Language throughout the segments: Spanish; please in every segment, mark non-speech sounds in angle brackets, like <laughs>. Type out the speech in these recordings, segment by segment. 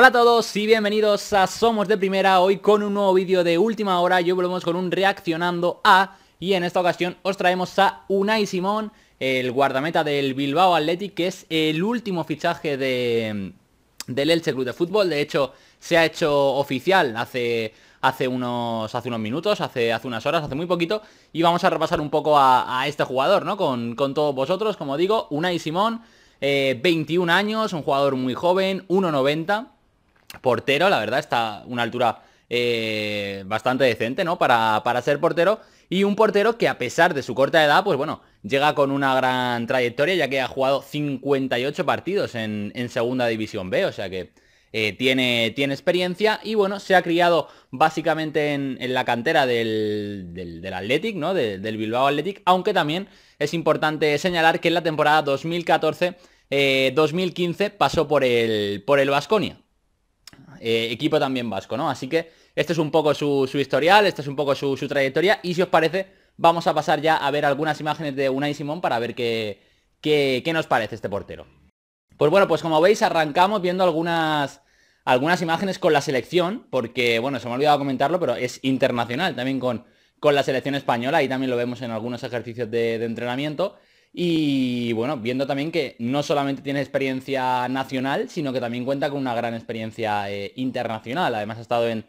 Hola a todos y bienvenidos a Somos de Primera, hoy con un nuevo vídeo de última hora, yo volvemos con un reaccionando a, y en esta ocasión os traemos a Unai Simón, el guardameta del Bilbao Athletic, que es el último fichaje de, del Elche Club de Fútbol, de hecho se ha hecho oficial hace, hace, unos, hace unos minutos, hace, hace unas horas, hace muy poquito, y vamos a repasar un poco a, este jugador, ¿no? Con, todos vosotros, como digo, Unai Simón, 21 eh, años, un jugador muy joven, 1'90 Portero, la verdad, está a una altura eh, bastante decente, ¿no? Para, ser portero. Y un portero que a pesar de su corta edad, pues bueno, llega con una gran trayectoria, ya que ha jugado 58 partidos en, Segunda División B, o sea que eh, tiene, tiene, experiencia y bueno, se ha criado básicamente en, la cantera del, del, del Athletic, ¿no? del Bilbao Athletic, aunque también es importante señalar que en la temporada 2014... 2015 eh, pasó por el por el Vasconia eh, equipo también vasco, ¿no? Así que este es un poco su, historial, este es un poco su, trayectoria y si os parece vamos a pasar ya a ver algunas imágenes de Unai Simón para ver qué, qué, nos parece este portero. Pues bueno, pues como veis arrancamos viendo algunas, algunas imágenes con la selección, porque bueno, se me ha olvidado comentarlo, pero es internacional también con, con la selección española y también lo vemos en algunos ejercicios de entrenamiento. Y bueno, viendo también que no solamente tiene experiencia nacional, sino que también cuenta con una gran experiencia eh, internacional. Además ha estado en,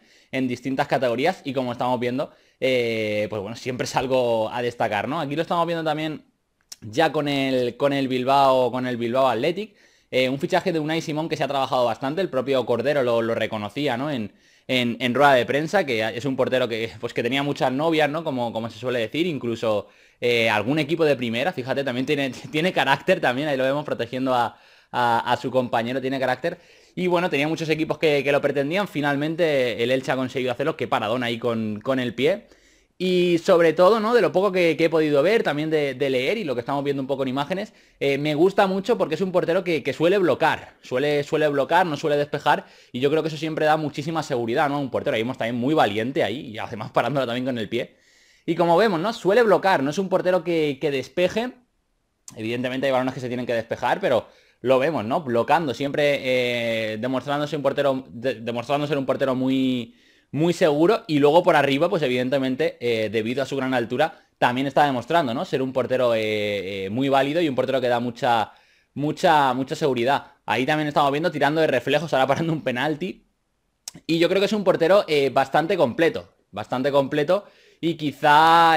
distintas categorías y como estamos viendo, eh, pues bueno, siempre es algo a destacar, ¿no? Aquí lo estamos viendo también ya con el, con el Bilbao, con el Bilbao Athletic. Eh, un fichaje de Unai Simón que se ha trabajado bastante, el propio Cordero lo, reconocía, ¿no? En, en, rueda de prensa, que es un portero que, pues, que tenía muchas novias, Como, como se suele decir, incluso eh, algún equipo de primera, fíjate, también tiene, <laughs> carácter, también ahí lo vemos protegiendo a, su compañero, tiene carácter. Y bueno, tenía muchos equipos que, lo pretendían. Finalmente el Elche ha conseguido hacerlo. que paradón ahí con, con el pie. Y sobre todo, ¿no? De lo poco que, he podido ver, también de, leer y lo que estamos viendo un poco en imágenes, eh, me gusta mucho porque es un portero que, suele bloquear, suele, suele bloquear, no suele despejar, y yo creo que eso siempre da muchísima seguridad, ¿no? Un portero, ahí vemos también muy valiente ahí, y además parándolo también con el pie. Y como vemos, ¿no? Suele bloquear, no es un portero que, despeje. Evidentemente hay balones que se tienen que despejar, pero lo vemos, ¿no? Blocando siempre eh, demostrándose un portero, demostrándose un portero muy muy seguro y luego por arriba, pues evidentemente, eh, debido a su gran altura, también está demostrando, ¿no? Ser un portero eh, eh, muy válido y un portero que da mucha, mucha, mucha seguridad. Ahí también estamos viendo tirando de reflejos, ahora parando un penalti. Y yo creo que es un portero bastante completo, bastante completo y quizá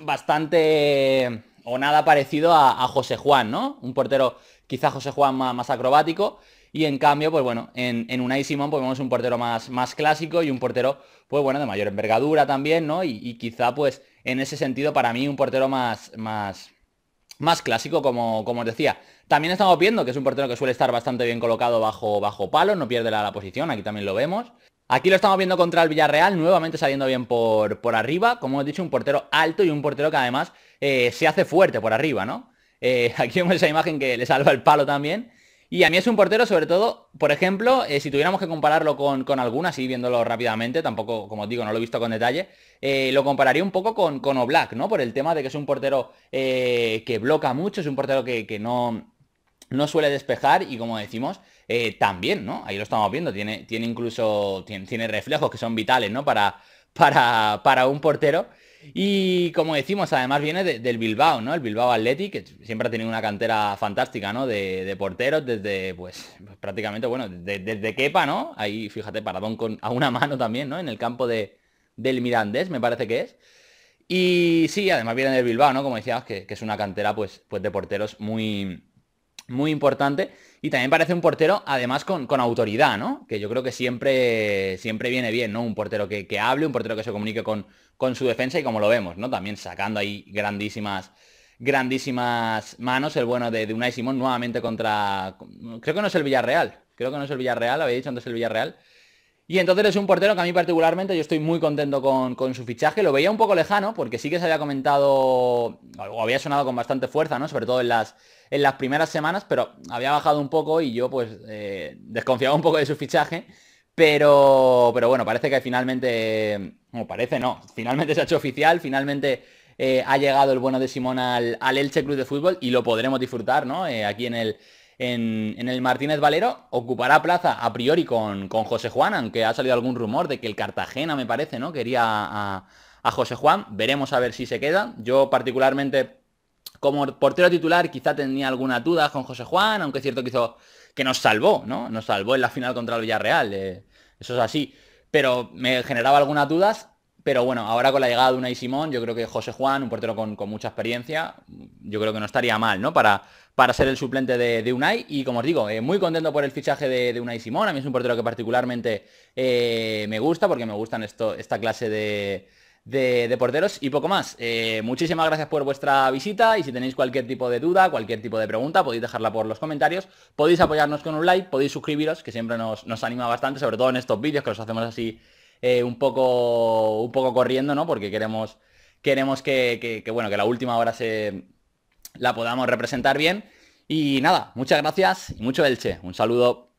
bastante o nada parecido a, José Juan, ¿no? Un portero quizá José Juan más, más acrobático. Y en cambio, pues bueno, en, en Unai Simón pues vemos un portero más, más clásico y un portero, pues bueno, de mayor envergadura también, ¿no? Y, quizá, pues, en ese sentido, para mí, un portero más, más, más clásico, como, como os decía. También estamos viendo que es un portero que suele estar bastante bien colocado bajo, bajo palo, no pierde la, posición, aquí también lo vemos. Aquí lo estamos viendo contra el Villarreal, nuevamente saliendo bien por, por arriba. Como he dicho, un portero alto y un portero que además eh, se hace fuerte por arriba, ¿no? Eh, <laughs> aquí vemos esa imagen que le salva el palo también. Y a mí es un portero, sobre todo, por ejemplo, eh, si tuviéramos que compararlo con, con alguna, así viéndolo rápidamente, tampoco, como digo, no lo he visto con detalle, eh, lo compararía un poco con, con Oblak, ¿no? Por el tema de que es un portero eh, que bloca mucho, es un portero que, no, no suele despejar y como decimos, también, ¿no? Ahí lo estamos viendo, tiene, tiene incluso, reflejos que son vitales, ¿no? Para, para, para un portero. Y como decimos, además viene del Bilbao, ¿no? El Bilbao Athletic, que siempre ha tenido una cantera fantástica, ¿no? De, porteros desde, pues, prácticamente, bueno, desde Quepa, ¿no? Ahí, fíjate, paradón con, a una mano también, ¿no? En el campo de, del Mirandés, me parece que es. Y sí, además viene del Bilbao, ¿no? Como decíamos, que, que es una cantera, pues, pues de porteros muy, muy importante. Y también parece un portero, además, con, autoridad, ¿no? Que yo creo que siempre, siempre viene bien, ¿no? Un portero que, hable, un portero que se comunique con, con, su defensa y como lo vemos, ¿no? También sacando ahí grandísimas, grandísimas manos el bueno de, de Unai Simón nuevamente contra... Creo que no es el Villarreal, creo que no es el Villarreal, habéis dicho antes el Villarreal. Y entonces es un portero que a mí particularmente yo estoy muy contento con, su fichaje. Lo veía un poco lejano porque sí que se había comentado, o había sonado con bastante fuerza, ¿no? Sobre todo en las, en las primeras semanas, pero había bajado un poco y yo pues eh, desconfiaba un poco de su fichaje. Pero, pero bueno, parece que finalmente, no, parece no, finalmente se ha hecho oficial, finalmente eh, ha llegado el bueno de Simón al, Elche Club de Fútbol y lo podremos disfrutar, ¿no? Eh, aquí en el, en, el Martínez Valero. Ocupará plaza a priori con, José Juan, aunque ha salido algún rumor de que el Cartagena, me parece, ¿no? Quería a, José Juan. Veremos a ver si se queda. Yo particularmente como portero titular quizá tenía algunas dudas con José Juan, aunque es cierto que que nos salvó, ¿no? Nos salvó en la final contra el Villarreal, eh, eso es así. Pero me generaba algunas dudas pero bueno, ahora con la llegada de Unai Simón, yo creo que José Juan, un portero con, mucha experiencia, yo creo que no estaría mal, ¿no? Para, para ser el suplente de, Unai. Y como os digo, eh, muy contento por el fichaje de, Unai Simón. A mí es un portero que particularmente eh, me gusta, porque me gustan esto, esta clase de, porteros y poco más. Eh, muchísimas gracias por vuestra visita y si tenéis cualquier tipo de duda, cualquier tipo de pregunta, podéis dejarla por los comentarios, podéis apoyarnos con un like, podéis suscribiros, que siempre nos, nos anima bastante, sobre todo en estos vídeos que los hacemos así eh, un, poco, un poco corriendo, ¿no? Porque queremos, queremos que, bueno, que la última hora se, la podamos representar bien. Y nada, muchas gracias y mucho Elche. Un saludo.